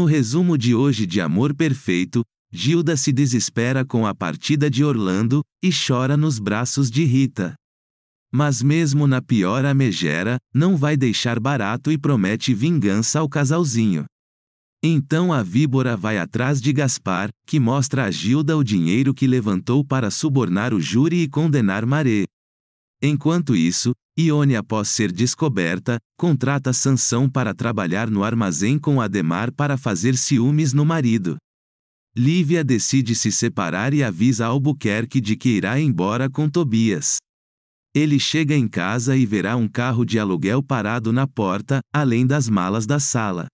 No resumo de hoje de Amor Perfeito, Gilda se desespera com a partida de Orlando e chora nos braços de Rita. Mas mesmo na pior amegera, não vai deixar barato e promete vingança ao casalzinho. Então a víbora vai atrás de Gaspar, que mostra a Gilda o dinheiro que levantou para subornar o júri e condenar Maré, Enquanto isso, Ione após ser descoberta, contrata Sansão para trabalhar no armazém com Ademar para fazer ciúmes no marido. Lívia decide se separar e avisa Albuquerque de que irá embora com Tobias. Ele chega em casa e verá um carro de aluguel parado na porta, além das malas da sala.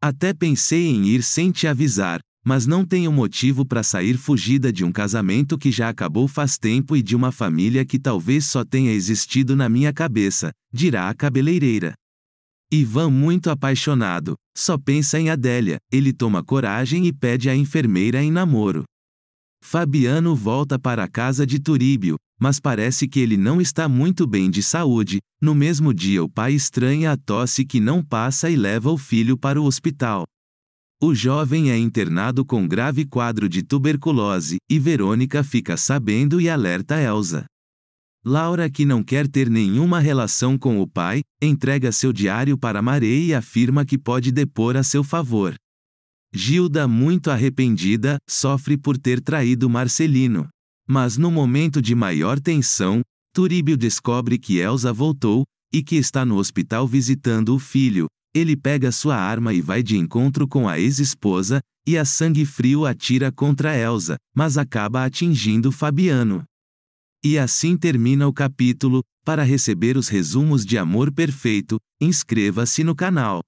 Até pensei em ir sem te avisar, mas não tenho motivo para sair fugida de um casamento que já acabou faz tempo e de uma família que talvez só tenha existido na minha cabeça, dirá a cabeleireira. Ivan, muito apaixonado, só pensa em Adélia, ele toma coragem e pede à enfermeira em namoro. Fabiano volta para a casa de Turíbio, mas parece que ele não está muito bem de saúde. No mesmo dia, o pai estranha a tosse que não passa e leva o filho para o hospital. O jovem é internado com grave quadro de tuberculose, e Verônica fica sabendo e alerta Elsa. Laura, que não quer ter nenhuma relação com o pai, entrega seu diário para Marei e afirma que pode depor a seu favor. Gilda, muito arrependida, sofre por ter traído Marcelino. Mas no momento de maior tensão, Turíbio descobre que Elsa voltou, e que está no hospital visitando o filho, ele pega sua arma e vai de encontro com a ex-esposa, e a sangue frio atira contra Elsa, mas acaba atingindo Fabiano. E assim termina o capítulo. Para receber os resumos de Amor Perfeito, inscreva-se no canal.